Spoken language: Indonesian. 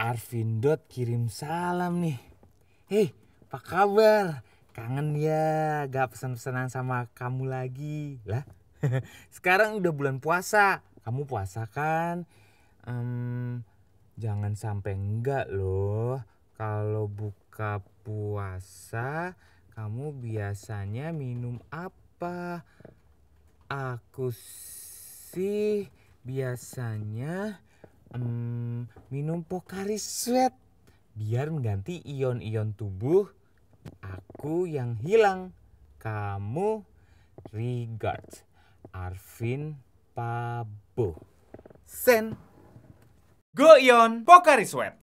Arvin Dot kirim salam nih. Hei, apa kabar? Kangen ya, gak pesan-pesanan sama kamu lagi. Lah, sekarang udah bulan puasa. Kamu puasa kan? Um, jangan sampai enggak loh. Kalau buka puasa, kamu biasanya minum apa? Aku sih biasanya Hmm, minum pokari Sweat biar mengganti ion-ion tubuh aku yang hilang. Kamu regard Arvin Pabo. Sen go ion pokari Sweat.